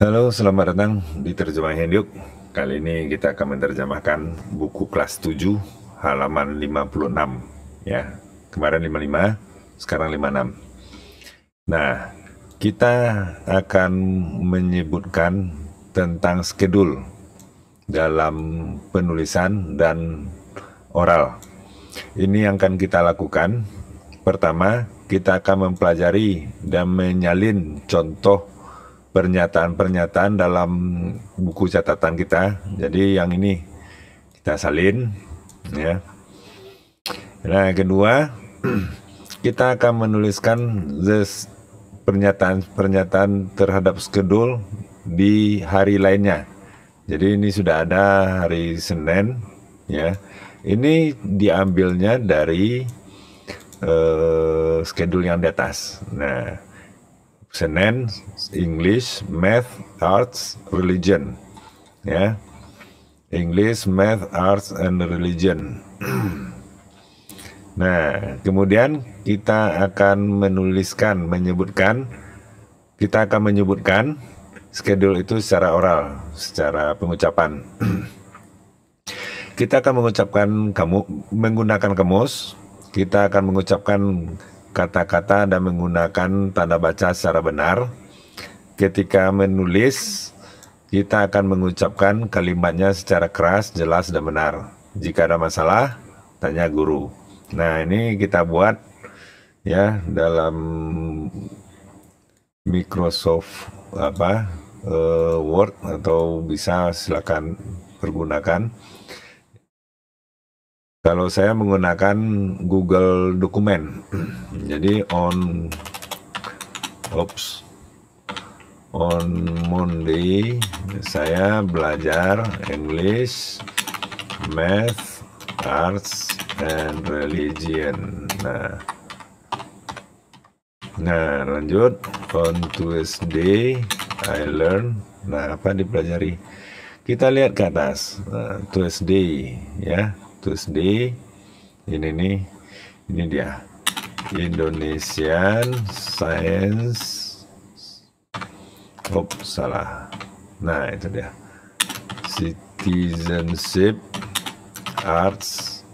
Halo, selamat datang di Terjemah Hendyuk. Kali ini kita akan menerjemahkan buku kelas 7 halaman 56 ya. Kemarin 55, sekarang 56. Nah, kita akan menyebutkan tentang skedul dalam penulisan dan oral. Ini yang akan kita lakukan. Pertama, kita akan mempelajari dan menyalin contoh pernyataan-pernyataan dalam buku catatan kita. Jadi yang ini kita salin ya. Nah, kedua kita akan menuliskan pernyataan-pernyataan terhadap skedul di hari lainnya. Jadi ini sudah ada hari Senin ya. Ini diambilnya dari eh, uh, schedule yang di atas. Nah, Senin, English, Math, Arts, Religion. Ya. English, Math, Arts, and Religion. Nah, kemudian kita akan menuliskan, menyebutkan, kita akan menyebutkan schedule itu secara oral, secara pengucapan. kita akan mengucapkan kamu menggunakan kamus, kita akan mengucapkan kata-kata dan menggunakan tanda baca secara benar. Ketika menulis, kita akan mengucapkan kalimatnya secara keras, jelas, dan benar. Jika ada masalah, tanya guru. Nah, ini kita buat ya dalam Microsoft apa uh, Word atau bisa silakan pergunakan. Kalau saya menggunakan Google Dokumen, jadi on, Oops, on Monday saya belajar English, Math, Arts, and Religion. Nah, nah lanjut on Tuesday I learn. Nah apa dipelajari? Kita lihat ke atas uh, Tuesday ya status di ini nih ini dia Indonesian Science Oh salah nah itu dia citizenship arts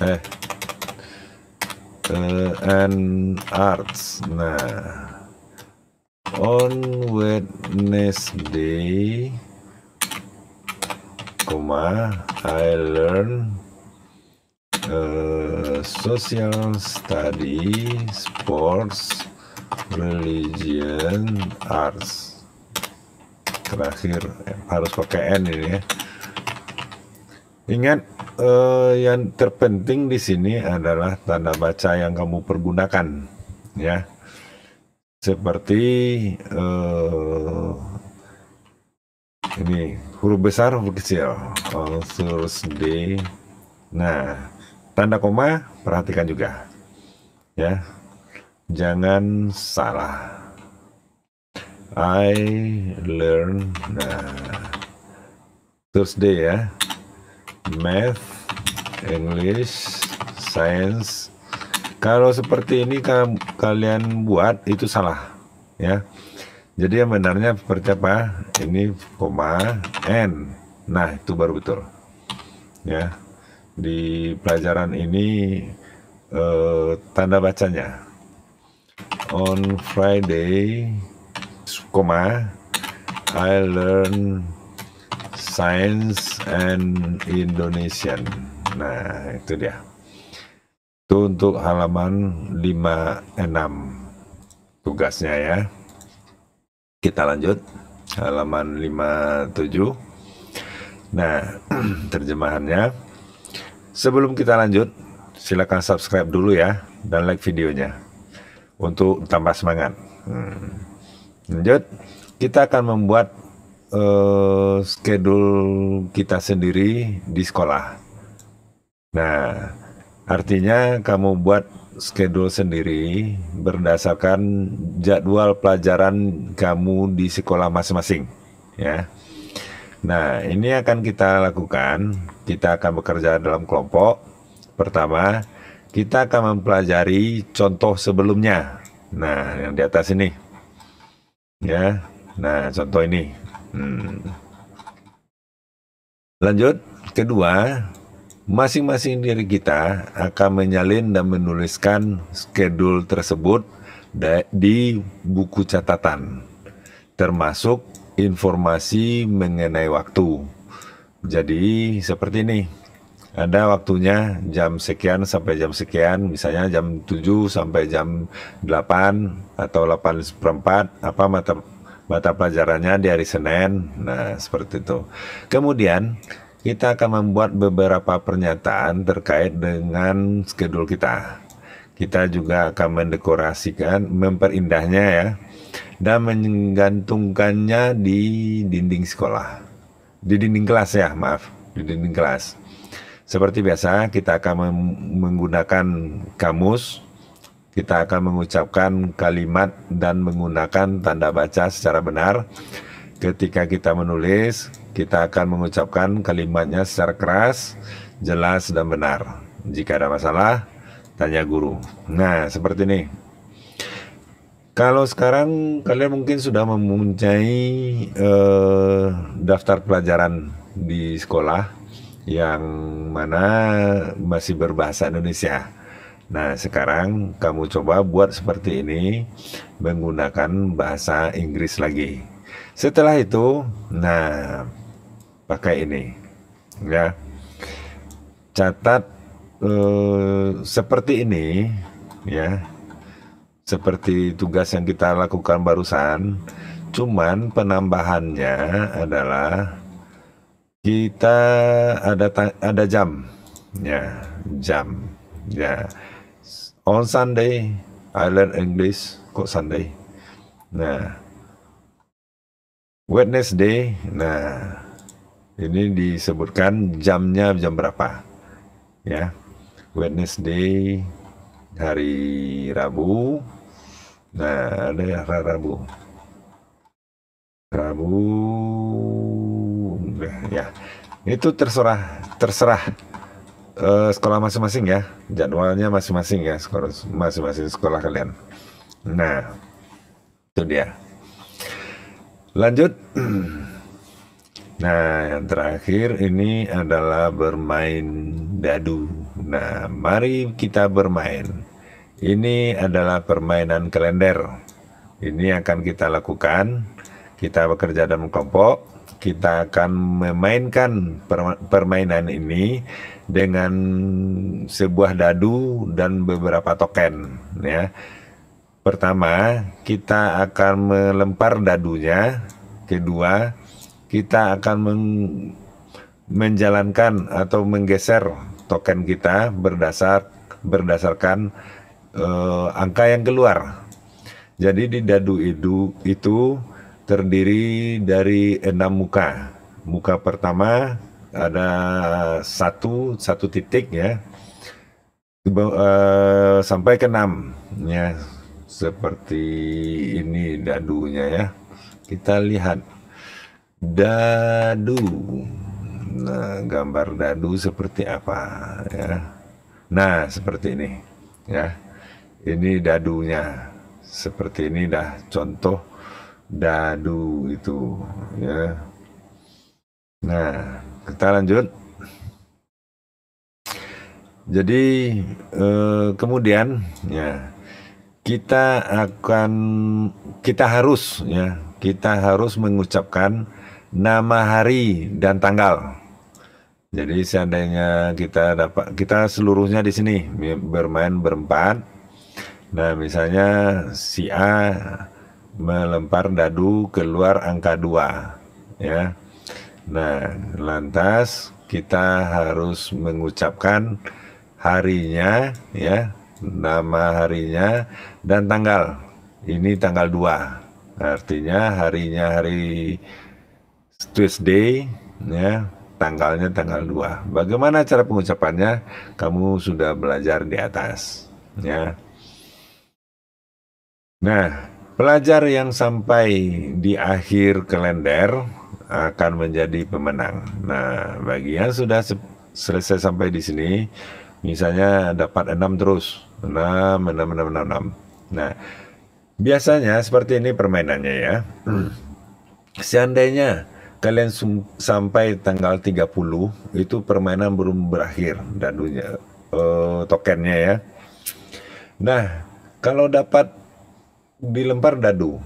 eh uh, and arts nah on Wednesday I learn Eh, social study, sports, religion, arts. Terakhir eh, harus pakai n ini ya. Ingat eh, yang terpenting di sini adalah tanda baca yang kamu pergunakan ya. Seperti eh, ini huruf besar huruf kecil terus Thursday. Nah, tanda koma perhatikan juga ya jangan salah I learn nah, Thursday ya math English science kalau seperti ini kalian buat itu salah ya jadi yang benarnya seperti apa ini koma n nah itu baru betul ya di pelajaran ini uh, tanda bacanya on Friday koma I learn science and Indonesian nah itu dia itu untuk halaman 56 tugasnya ya kita lanjut halaman 57 nah terjemahannya Sebelum kita lanjut, silakan subscribe dulu ya dan like videonya untuk tambah semangat. Hmm. Lanjut, kita akan membuat uh, schedule kita sendiri di sekolah. Nah, artinya kamu buat schedule sendiri berdasarkan jadwal pelajaran kamu di sekolah masing-masing, ya. Nah, ini akan kita lakukan. Kita akan bekerja dalam kelompok. Pertama, kita akan mempelajari contoh sebelumnya. Nah, yang di atas ini. Ya. Nah, contoh ini. Hmm. Lanjut, kedua, masing-masing diri kita akan menyalin dan menuliskan schedule tersebut di buku catatan, termasuk informasi mengenai waktu. Jadi seperti ini. Ada waktunya jam sekian sampai jam sekian, misalnya jam 7 sampai jam 8 atau 8 seperempat. apa mata mata pelajarannya di hari Senin. Nah, seperti itu. Kemudian kita akan membuat beberapa pernyataan terkait dengan schedule kita. Kita juga akan mendekorasikan, memperindahnya ya dan menggantungkannya di dinding sekolah. Di dinding kelas ya, maaf, di dinding kelas. Seperti biasa, kita akan menggunakan kamus, kita akan mengucapkan kalimat dan menggunakan tanda baca secara benar. Ketika kita menulis, kita akan mengucapkan kalimatnya secara keras, jelas dan benar. Jika ada masalah, tanya guru. Nah, seperti ini. Kalau sekarang kalian mungkin sudah mempunyai uh, daftar pelajaran di sekolah yang mana masih berbahasa Indonesia. Nah, sekarang kamu coba buat seperti ini menggunakan bahasa Inggris lagi. Setelah itu, nah pakai ini. Ya. Catat uh, seperti ini ya seperti tugas yang kita lakukan barusan. Cuman penambahannya adalah kita ada ada jam ya, jam ya. On Sunday I learn English kok Sunday. Nah, Wednesday. Nah, ini disebutkan jamnya jam berapa. Ya. Wednesday hari Rabu Nah, ada ya Kak Rabu. Rabu. Nah, ya, itu terserah, terserah uh, sekolah masing-masing ya. Jadwalnya masing-masing ya, sekolah masing-masing sekolah kalian. Nah, itu dia. Lanjut. Nah, yang terakhir ini adalah bermain dadu. Nah, mari kita bermain. Ini adalah permainan kalender. Ini akan kita lakukan. Kita bekerja dalam kelompok. Kita akan memainkan permainan ini dengan sebuah dadu dan beberapa token. Ya. Pertama, kita akan melempar dadunya. Kedua, kita akan meng menjalankan atau menggeser token kita berdasar berdasarkan uh, angka yang keluar. Jadi di dadu itu, itu terdiri dari enam muka. Muka pertama ada satu satu titik ya uh, sampai ke enam ya seperti ini dadunya ya kita lihat dadu nah gambar dadu seperti apa ya nah seperti ini ya ini dadunya seperti ini dah contoh dadu itu ya nah kita lanjut jadi eh, kemudian ya kita akan kita harus ya kita harus mengucapkan nama hari dan tanggal jadi seandainya kita dapat kita seluruhnya di sini bermain berempat Nah, misalnya si A melempar dadu keluar angka 2, ya. Nah, lantas kita harus mengucapkan harinya ya, nama harinya dan tanggal. Ini tanggal 2. Artinya harinya hari Tuesday ya, tanggalnya tanggal 2. Bagaimana cara pengucapannya? Kamu sudah belajar di atas ya. Nah, pelajar yang sampai di akhir kalender akan menjadi pemenang. Nah, bagi yang sudah selesai sampai di sini, misalnya dapat 6 terus, 6, 6, 6, 6, 6. Nah, biasanya seperti ini permainannya ya. Seandainya kalian sampai tanggal 30 itu permainan belum berakhir dadunya uh, eh, tokennya ya. Nah, kalau dapat dilempar dadu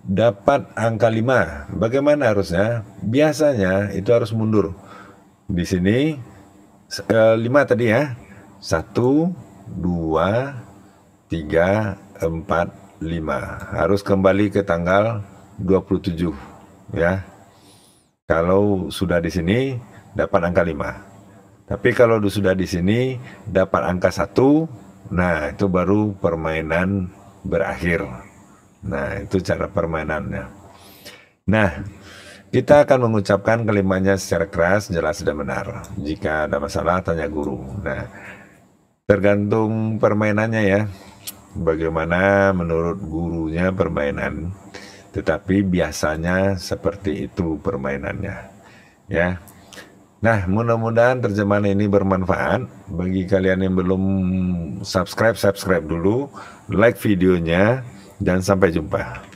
dapat angka 5. Bagaimana harusnya? Biasanya itu harus mundur. Di sini 5 eh, tadi ya. 1 2 3 4 5. Harus kembali ke tanggal 27 ya. Kalau sudah di sini dapat angka 5. Tapi kalau sudah di sini dapat angka 1, nah itu baru permainan berakhir. Nah, itu cara permainannya. Nah, kita akan mengucapkan kalimatnya secara keras, jelas dan benar. Jika ada masalah, tanya guru. Nah, tergantung permainannya ya. Bagaimana menurut gurunya permainan. Tetapi biasanya seperti itu permainannya. Ya. Nah, mudah-mudahan terjemahan ini bermanfaat bagi kalian yang belum subscribe, subscribe dulu, like videonya. Dan sampai jumpa.